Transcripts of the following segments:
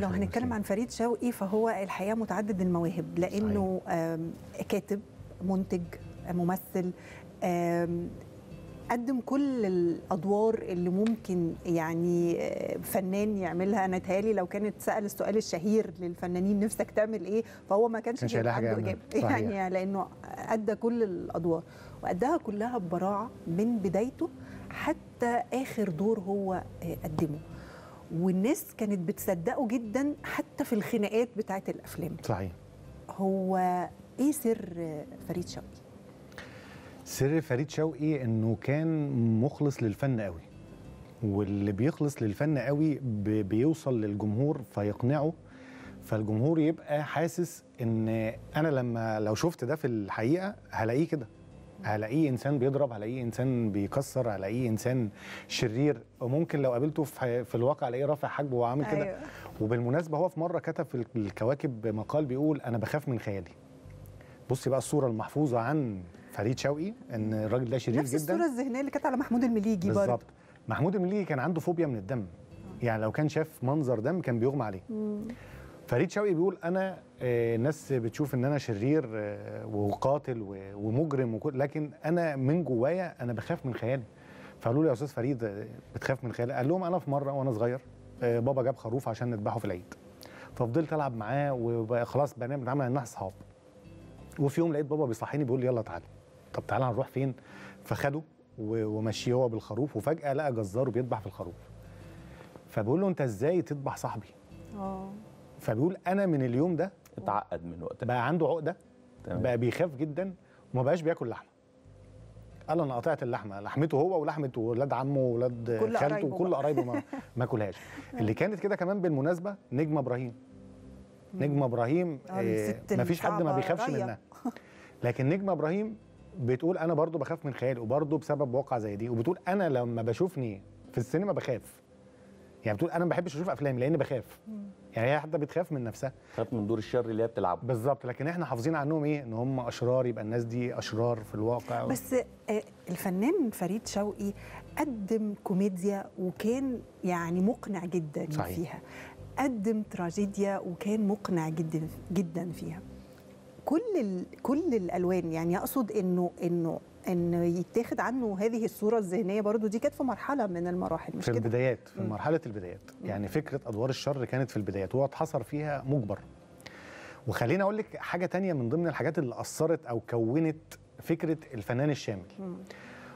لو هنتكلم عن فريد شوقي فهو الحقيقه متعدد المواهب لانه كاتب منتج ممثل قدم كل الادوار اللي ممكن يعني فنان يعملها انا تهالي لو كانت سال السؤال الشهير للفنانين نفسك تعمل ايه فهو ما كانش حاجه اجابه يعني, يعني لانه ادى كل الادوار واداها كلها ببراعه من بدايته حتى اخر دور هو آه، قدمه والناس كانت بتصدقه جدا حتى في الخناقات بتاعت الافلام صحيح هو ايه سر فريد شوقي سر فريد شوقي انه كان مخلص للفن قوي واللي بيخلص للفن قوي بيوصل للجمهور فيقنعه فالجمهور يبقى حاسس ان انا لما لو شفت ده في الحقيقه هلاقيه كده هلاقيه انسان بيضرب هلاقيه انسان بيكسر هلاقيه انسان شرير وممكن لو قابلته في, في الواقع الاقيه رافع حاجبه وعامل أيوة. كده وبالمناسبه هو في مره كتب في الكواكب مقال بيقول انا بخاف من خيالي بصي بقى الصوره المحفوظه عن فريد شوقي ان الراجل ده شرير نفس جدا نفس الصوره الذهنيه اللي كانت على محمود المليجي برضه بالظبط محمود المليجي كان عنده فوبيا من الدم يعني لو كان شاف منظر دم كان بيغمى عليه مم. فريد شوقي بيقول انا الناس آه، بتشوف ان انا شرير آه، وقاتل ومجرم وكل لكن انا من جوايا انا بخاف من خيالي فقالوا لي يا استاذ فريد آه، بتخاف من خيالي قال لهم انا في مره وانا صغير بابا جاب خروف عشان نذبحه في العيد ففضلت العب معاه وخلاص بنام بنعمل انها اصحاب وفي يوم لقيت بابا بيصحيني بيقول لي يلا تعالى طب تعالى هنروح فين فخده ومشي هو بالخروف وفجاه لقى جزاره بيذبح في الخروف فبقول له انت ازاي تذبح صاحبي اه فبيقول انا من اليوم ده اتعقد من وقتها بقى عنده عقده تمام. بقى بيخاف جدا وما بقاش بياكل لحمه قال انا قطعت اللحمه لحمته هو ولحمه ولاد عمه ولاد خالته وكل قرايبه ما ما كلهاش اللي كانت كده كمان بالمناسبه نجمه ابراهيم نجمه ابراهيم آه, آه، ما فيش حد ما بيخافش منها لكن نجمه ابراهيم بتقول انا برضو بخاف من خيالي وبرضو بسبب واقعه زي دي وبتقول انا لما بشوفني في السينما بخاف يعني بتقول انا ما بحبش اشوف افلام لان بخاف يعني هي حتى بتخاف من نفسها خاف من دور الشر اللي هي بتلعبه بالظبط لكن احنا حافظين عنهم ايه ان هم اشرار يبقى الناس دي اشرار في الواقع بس آه، الفنان فريد شوقي قدم كوميديا وكان يعني مقنع جدا صحيح. فيها قدم تراجيديا وكان مقنع جدا جدا فيها كل كل الالوان يعني اقصد انه انه ان يتاخد عنه هذه الصوره الذهنيه برضو دي كانت في مرحله من المراحل مش في كده؟ البدايات في مم. مرحله البدايات يعني فكره ادوار الشر كانت في البدايات هو اتحصر فيها مجبر وخليني اقول لك حاجه تانية من ضمن الحاجات اللي اثرت او كونت فكره الفنان الشامل مم.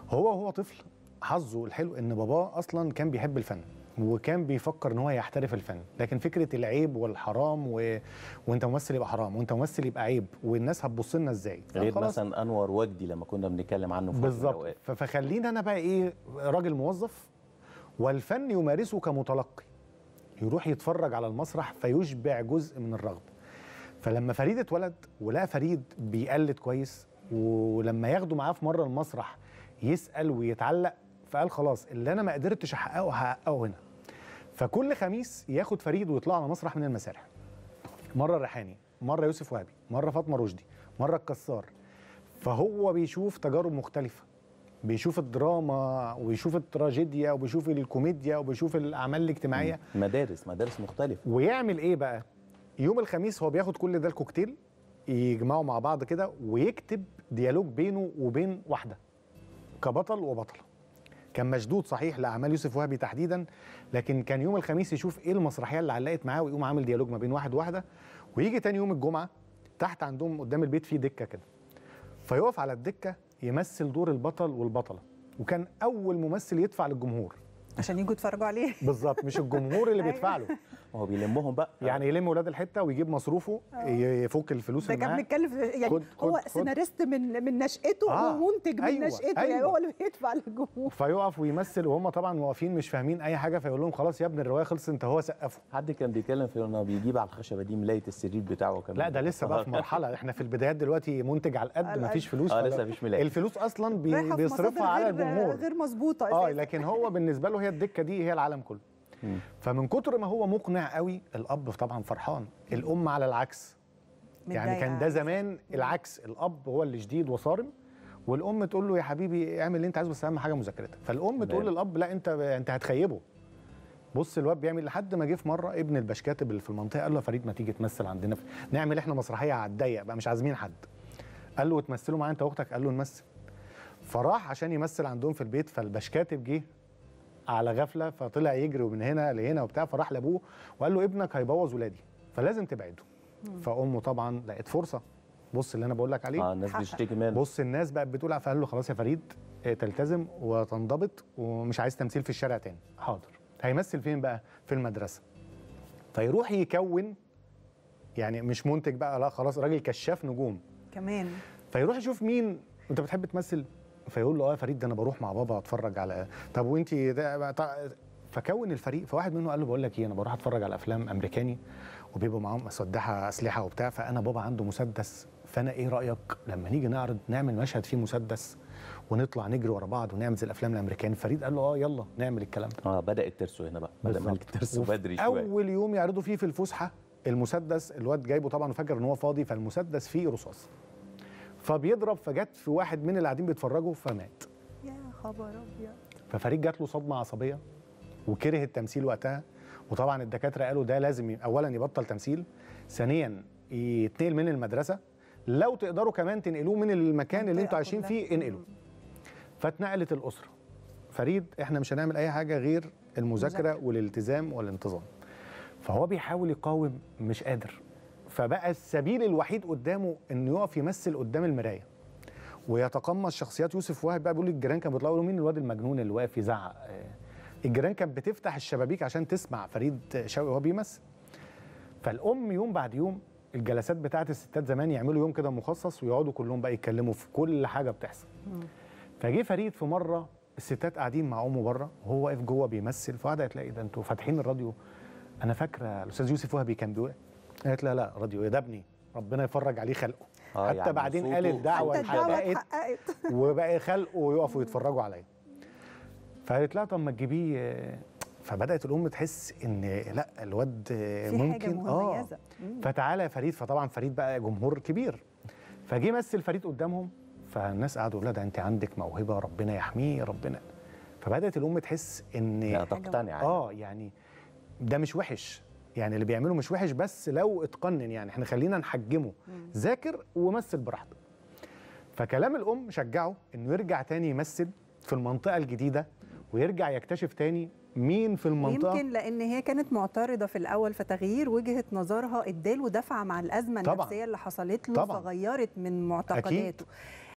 هو هو طفل حظه الحلو ان باباه اصلا كان بيحب الفن وكان بيفكر ان هو يحترف الفن لكن فكره العيب والحرام و... وانت ممثل يبقى حرام وانت ممثل يبقى عيب والناس هتبص لنا ازاي غير مثلا انور وجدي لما كنا بنتكلم عنه في بالظبط فخليني انا بقى ايه راجل موظف والفن يمارسه كمتلقي يروح يتفرج على المسرح فيشبع جزء من الرغبه فلما فريد اتولد ولقى فريد بيقلد كويس ولما ياخده معاه في مره المسرح يسال ويتعلق فقال خلاص اللي انا ما قدرتش احققه هحققه هنا فكل خميس ياخد فريد ويطلع على مسرح من المسارح مره الريحاني مره يوسف وهبي مره فاطمه رشدي مره الكسار فهو بيشوف تجارب مختلفه بيشوف الدراما ويشوف التراجيديا وبيشوف الكوميديا وبيشوف الاعمال الاجتماعيه مدارس مدارس مختلفه ويعمل ايه بقى يوم الخميس هو بياخد كل ده الكوكتيل يجمعه مع بعض كده ويكتب ديالوج بينه وبين واحده كبطل وبطله كان مشدود صحيح لاعمال يوسف وهبي تحديدا لكن كان يوم الخميس يشوف ايه المسرحيه اللي علقت معاه ويقوم عامل ديالوج ما بين واحد وواحده ويجي تاني يوم الجمعه تحت عندهم قدام البيت في دكه كده فيقف على الدكه يمثل دور البطل والبطله وكان اول ممثل يدفع للجمهور عشان يجوا يتفرجوا عليه بالظبط مش الجمهور اللي أيوة. بيدفع له هو بيلمهم بقى يعني يلم ولاد الحته ويجيب مصروفه آه. يفك الفلوس اللي معاه بيتكلم يعني خد هو سيناريست من من نشأته آه ومنتج من أيوة نشأته يعني أيوة يعني هو اللي بيدفع للجمهور فيقف ويمثل وهم طبعا واقفين مش فاهمين اي حاجه فيقول لهم خلاص يا ابني الروايه خلصت انت هو سقفه حد كان بيتكلم في انه بيجيب على الخشبه دي ملايه السرير بتاعه كمان لا ده لسه بقى في مرحله احنا في البدايات دلوقتي منتج على القد مفيش فلوس اه لسه مفيش ملايه الفلوس اصلا بيصرفها على الجمهور غير مظبوطه اه لكن هو بالنسبه له هي الدكه دي هي العالم كله فمن كتر ما هو مقنع قوي الاب طبعا فرحان الام على العكس يعني كان ده زمان العكس الاب هو اللي شديد وصارم والام تقول له يا حبيبي اعمل اللي انت عايزه بس اهم حاجه مذاكرتك فالام تقول للاب لا انت انت هتخيبه بص الواد بيعمل لحد ما جه في مره ابن البشكاتب اللي في المنطقه قال له يا فريد ما تيجي تمثل عندنا في... نعمل احنا مسرحيه على الضيق بقى مش عازمين حد قال له وتمثلوا معايا انت واختك قال له نمثل فراح عشان يمثل عندهم في البيت فالبشكاتب جه على غفله فطلع يجري من هنا لهنا وبتاع فراح لابوه وقال له ابنك هيبوظ ولادي فلازم تبعده فامه طبعا لقت فرصه بص اللي انا بقول لك عليه اه الناس بتشتكي منه بص الناس بقت بتقول فقال له خلاص يا فريد آه، تلتزم وتنضبط ومش عايز تمثيل في الشارع تاني حاضر هيمثل فين بقى في المدرسه فيروح يكون يعني مش منتج بقى لا خلاص راجل كشاف نجوم كمان فيروح يشوف مين انت بتحب تمثل فيقول له اه يا فريد ده انا بروح مع بابا اتفرج على طب وانت ده فكون الفريق فواحد منهم قال له بقول لك ايه انا بروح اتفرج على افلام امريكاني وبيبقوا معاهم مسدحه اسلحه وبتاع فانا بابا عنده مسدس فانا ايه رايك لما نيجي نعرض نعمل مشهد فيه مسدس ونطلع نجري ورا بعض ونعمل زي الافلام الامريكان فريد قال له اه يلا نعمل الكلام ده اه بدا الترسو هنا بقى بدا ملك الترسو بدري شويه اول يوم يعرضوا فيه في الفسحه المسدس الواد جايبه طبعا وفاكر ان هو فاضي فالمسدس فيه رصاص فبيضرب فجت في واحد من اللي قاعدين بيتفرجوا فمات يا خبر ابيض ففريد جات له صدمه عصبيه وكره التمثيل وقتها وطبعا الدكاتره قالوا ده لازم اولا يبطل تمثيل ثانيا يتنقل من المدرسه لو تقدروا كمان تنقلوه من المكان اللي انتوا عايشين فيه انقلوا فاتنقلت الاسره فريد احنا مش هنعمل اي حاجه غير المذاكره والالتزام والانتظام فهو بيحاول يقاوم مش قادر فبقى السبيل الوحيد قدامه انه يقف يمثل قدام المرايه ويتقمص شخصيات يوسف وهب بقى بيقول الجيران كانوا بيطلعوا يقولوا مين الواد المجنون اللي واقف يزعق آه، الجيران كانت بتفتح الشبابيك عشان تسمع فريد شوقي وهو بيمثل فالام يوم بعد يوم الجلسات بتاعه الستات زمان يعملوا يوم كده مخصص ويقعدوا كلهم بقى يتكلموا في كل حاجه بتحصل فجه فريد في مره الستات قاعدين مع امه بره وهو واقف جوه بيمثل فقعد تلاقي ده انتوا فاتحين الراديو انا فاكره الاستاذ يوسف وهبي كان بيقول قالت لا لا راديو ايه ده ابني ربنا يفرج عليه خلقه آه يعني حتى يعني بعدين قال الدعوه اتحققت وبقى خلقه يقفوا يتفرجوا عليا فقالت لا طب ما تجيبيه فبدات الام تحس ان لا الواد في ممكن حاجة اه فتعالى يا فريد فطبعا فريد بقى جمهور كبير فجه مثل فريد قدامهم فالناس قعدوا يقولوا ده انت عندك موهبه ربنا يحميه ربنا فبدات الام تحس ان لا تقتنع اه يعني ده مش وحش يعني اللي بيعمله مش وحش بس لو اتقنن يعني احنا خلينا نحجمه ذاكر ومثل براحتك فكلام الام شجعه انه يرجع تاني يمثل في المنطقه الجديده ويرجع يكتشف تاني مين في المنطقه يمكن لان هي كانت معترضه في الاول فتغيير وجهه نظرها اداله دفعه مع الازمه طبعًا النفسيه اللي حصلت له طبعًا فغيرت من معتقداته أكيد.